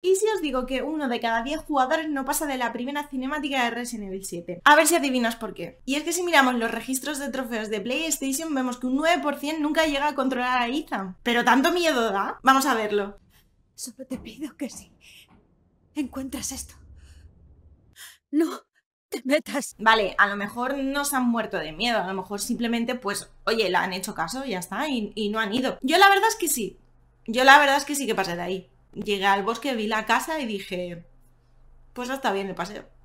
¿Y si os digo que uno de cada 10 jugadores no pasa de la primera cinemática de Resident Evil 7? A ver si adivinas por qué. Y es que si miramos los registros de trofeos de PlayStation, vemos que un 9% nunca llega a controlar a Ethan. Pero tanto miedo da. Vamos a verlo. Solo te pido que si encuentras esto. No, te metas. Vale, a lo mejor no se han muerto de miedo, a lo mejor simplemente, pues, oye, le han hecho caso, y ya está, y, no han ido. Yo la verdad es que sí. Yo la verdad es que sí que pasé de ahí llegué al bosque, vi la casa y dije, pues está bien el paseo.